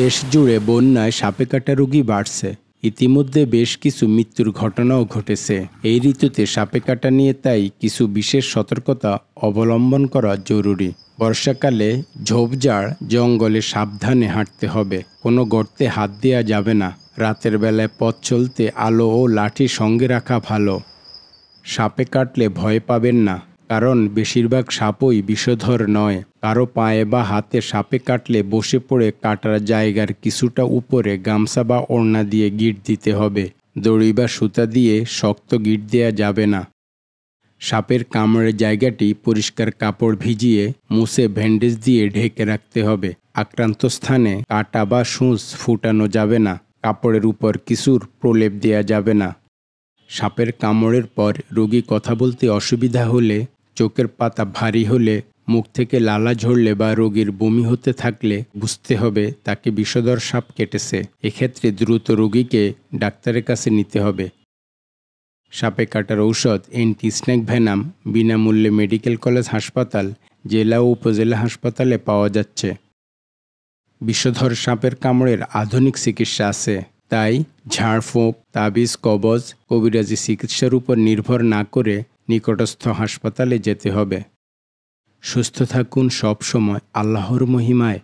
দেশ জুড়ে বন্যায় সাপে কাটা রোগী বাড়ছে ইতিমধ্যে বেশ কিছু মৃত্যুর ঘটনাও ঘটেছে এই ঋতুতে সাপে কাটা নিয়ে তাই কিছু বিশেষ সতর্কতা অবলম্বন করা জরুরি বর্ষাকালে ঝোপঝাড় জঙ্গলে সাবধানে হাঁটতে হবে কোনো গর্তে হাত দেওয়া যাবে না রাতের বেলায় পথ চলতে আলো ও লাঠি সঙ্গে রাখা ভালো সাপে কাটলে ভয় পাবেন না কারণ বেশিরভাগ সাপই বিষধর নয় কারো পায়ে বা হাতে সাপে কাটলে বসে পড়ে কাটার জায়গার কিছুটা উপরে গামছা বা ওড়না দিয়ে গিট দিতে হবে দড়ি বা সুতা দিয়ে শক্ত গিট দেয়া যাবে না সাপের কামড়ের জায়গাটি পরিষ্কার কাপড় ভিজিয়ে মুছে ভ্যান্ডেজ দিয়ে ঢেকে রাখতে হবে আক্রান্ত স্থানে কাটা বা সুঁচ ফুটানো যাবে না কাপড়ের উপর কিছুর প্রলেপ দেয়া যাবে না সাপের কামড়ের পর রোগী কথা বলতে অসুবিধা হলে চোখের পাতা ভারী হলে মুখ থেকে লালা ঝরলে বা রোগীর বমি হতে থাকলে বুঝতে হবে তাকে বিষধর সাপ কেটেছে এক্ষেত্রে দ্রুত রোগীকে ডাক্তারের কাছে নিতে হবে সাপে কাটার ঔষধ এন্টি স্ন্যাক ভ্যানাম বিনামূল্যে মেডিকেল কলেজ হাসপাতাল জেলা ও উপজেলা হাসপাতালে পাওয়া যাচ্ছে বিষধর সাপের কামড়ের আধুনিক চিকিৎসা আছে তাই ঝাড়ফুঁক তাবিজ কবজ কবিরাজি চিকিৎসার উপর নির্ভর না করে নিকটস্থ হাসপাতালে যেতে হবে সুস্থ থাকুন সবসময় আল্লাহর মহিমায়